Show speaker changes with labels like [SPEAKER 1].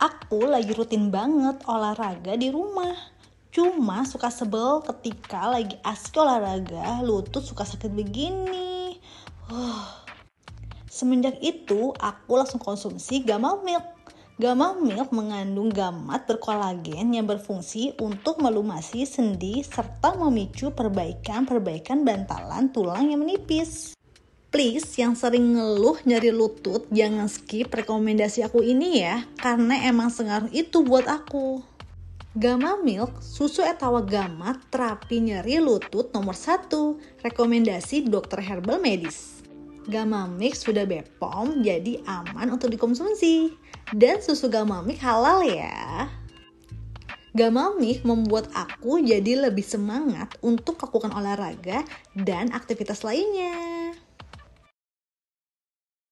[SPEAKER 1] Aku lagi rutin banget olahraga di rumah. Cuma suka sebel ketika lagi asik olahraga, lutut suka sakit begini. Uh. Semenjak itu, aku langsung konsumsi gamma milk. Gamma milk mengandung gamat berkolagen yang berfungsi untuk melumasi sendi serta memicu perbaikan-perbaikan bantalan tulang yang menipis. Please yang sering ngeluh nyari lutut jangan skip rekomendasi aku ini ya karena emang sengaruh itu buat aku. Gamma Milk, susu etawa gamma terapi nyeri lutut nomor satu rekomendasi dokter herbal medis. Gamma Milk sudah Bepom jadi aman untuk dikonsumsi. Dan susu Gamma Mix halal ya. Gamma Milk membuat aku jadi lebih semangat untuk lakukan olahraga dan aktivitas lainnya.